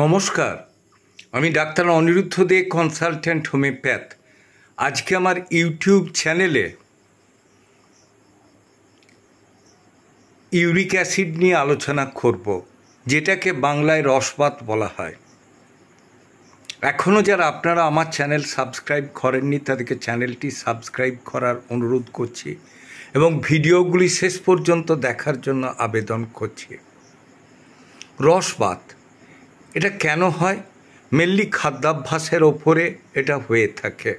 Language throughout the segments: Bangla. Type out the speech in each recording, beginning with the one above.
নমস্কার আমি doctor Aniruddha De consultant homeopath আজকে আমার ইউটিউব চ্যানেলে ইউরিক অ্যাসিড নিয়ে আলোচনা করব যেটাকে বাংলায় রসপাত বলা হয় এখনও যারা আপনারা আমার চ্যানেল সাবস্ক্রাইব করেননি তাদেরকে চ্যানেলটি সাবস্ক্রাইব করার অনুরোধ করছি এবং ভিডিওগুলি শেষ পর্যন্ত দেখার জন্য আবেদন করছি রসবাত এটা কেন হয় মেনলি খাদ্যাভ্যাসের ওপরে এটা হয়ে থাকে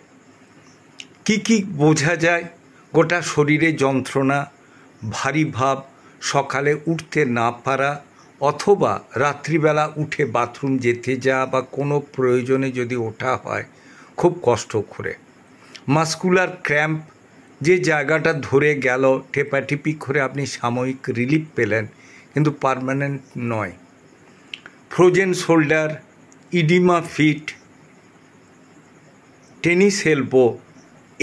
কি কি বোঝা যায় গোটা শরীরে যন্ত্রণা ভারী ভাব সকালে উঠতে না পারা অথবা রাত্রিবেলা উঠে বাথরুম যেতে যাওয়া বা কোনো প্রয়োজনে যদি ওঠা হয় খুব কষ্ট করে মাস্কুলার ক্র্যাম্প যে জায়গাটা ধরে গেল টেপাটিপি করে আপনি সাময়িক রিলিফ পেলেন কিন্তু পারমানেন্ট নয় ফ্রোজেন শোল্ডার ইডিমা ফিট টেনিস হেলপো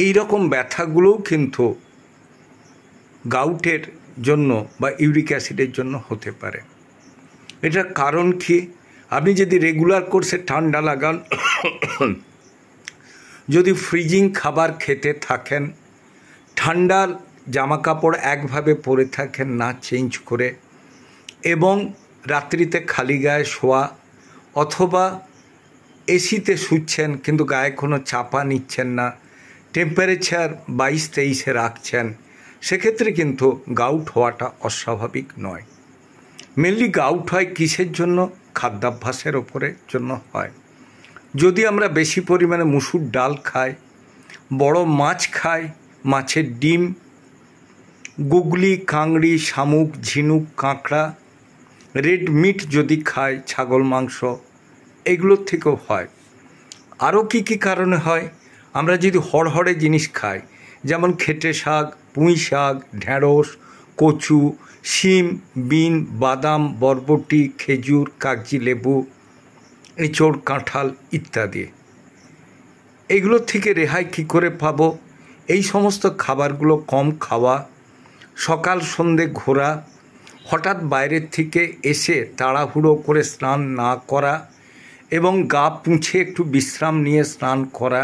এই রকম ব্যথাগুলোও কিন্তু গাউটের জন্য বা ইউরিক অ্যাসিডের জন্য হতে পারে এটার কারণ কি আপনি যদি রেগুলার কোর্সে ঠান্ডা লাগান যদি ফ্রিজিং খাবার খেতে থাকেন ঠান্ডার জামাকাপড় একভাবে পরে থাকেন না চেঞ্জ করে এবং রাত্রিতে খালি গায়ে শোয়া অথবা এসিতে শুচ্ছেন কিন্তু গায়ে কোনো চাপা নিচ্ছেন না টেম্পারেচার বাইশ তেইশে রাখছেন সেক্ষেত্রে কিন্তু গাউট হওয়াটা অস্বাভাবিক নয় মেনলি গাউট হয় কিসের জন্য খাদ্যাভ্যাসের ওপরে জন্য হয় যদি আমরা বেশি পরিমাণে মুসুর ডাল খাই বড় মাছ খাই মাছের ডিম গুগলি কাংড়ি শামুক ঝিনুক কাঁকড়া রেড মিট যদি খায় ছাগল মাংস এগুলোর থেকেও হয় আরও কি কি কারণে হয় আমরা যদি হড়হড়ে জিনিস খাই যেমন খেটে শাক পুঁই শাক ঢেঁড়স কচু শিম বিন বাদাম বরবটি খেজুর কাগজি লেবু এঁচড় কাঁঠাল ইত্যাদি এগুলোর থেকে রেহাই কী করে পাব এই সমস্ত খাবারগুলো কম খাওয়া সকাল সন্ধে ঘোরা হঠাৎ বাইরের থেকে এসে তাড়াহুড়ো করে স্নান না করা এবং গা পুঁছে একটু বিশ্রাম নিয়ে স্নান করা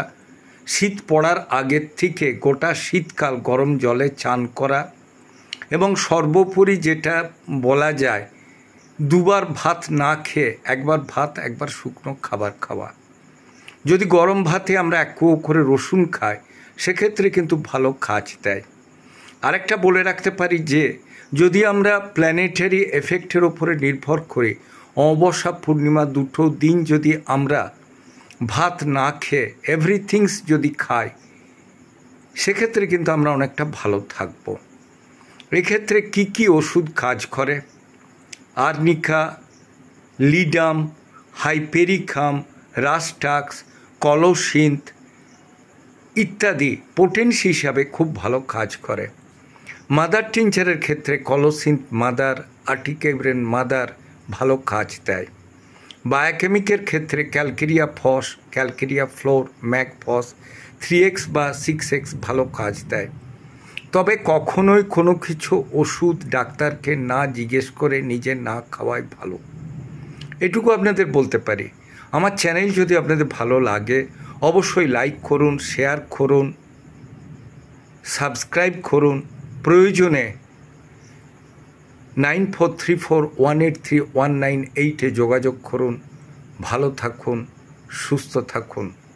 শীত পড়ার আগের থেকে গোটা শীতকাল গরম জলে চান করা এবং সর্বোপরি যেটা বলা যায় দুবার ভাত না খেয়ে একবার ভাত একবার শুকনো খাবার খাওয়া যদি গরম ভাতে আমরা এক কুয়ো করে রসুন খাই সেক্ষেত্রে কিন্তু ভালো খাজ দেয় আরেকটা বলে রাখতে পারি যে যদি আমরা প্ল্যানেটারি এফেক্টের ওপরে নির্ভর করে অমাবস্যা পূর্ণিমা দুটো দিন যদি আমরা ভাত না খেয়ে এভরিথিংস যদি খাই সেক্ষেত্রে কিন্তু আমরা অনেকটা ভালো থাকব এক্ষেত্রে কি কি ওষুধ কাজ করে arnica ledum hypericum rhus tox colocynth ইত্যাদি পোটেন্সি হিসাবে খুব ভালো কাজ করে মাদার টিনচারের ক্ষেত্রে কলোসিন্থ মাদার আর্টিকেব্রেন মাদার ভালো কাজ দেয় বায়োকেমিকের ক্ষেত্রে calcarea phos calcarea fluor mag phos three X বা সিক্স এক্স ভালো কাজ দেয় তবে কখনোই কোনো কিছু ওষুধ ডাক্তারকে না জিজ্ঞেস করে নিজে না খাওয়াই ভালো এটুকু আপনাদের বলতে পারি আমার চ্যানেল যদি আপনাদের ভালো লাগে অবশ্যই লাইক করুন শেয়ার করুন সাবস্ক্রাইব করুন প্রয়োজনে nine four three four one eight three one nine এইটে যোগাযোগ করুন ভালো থাকুন সুস্থ থাকুন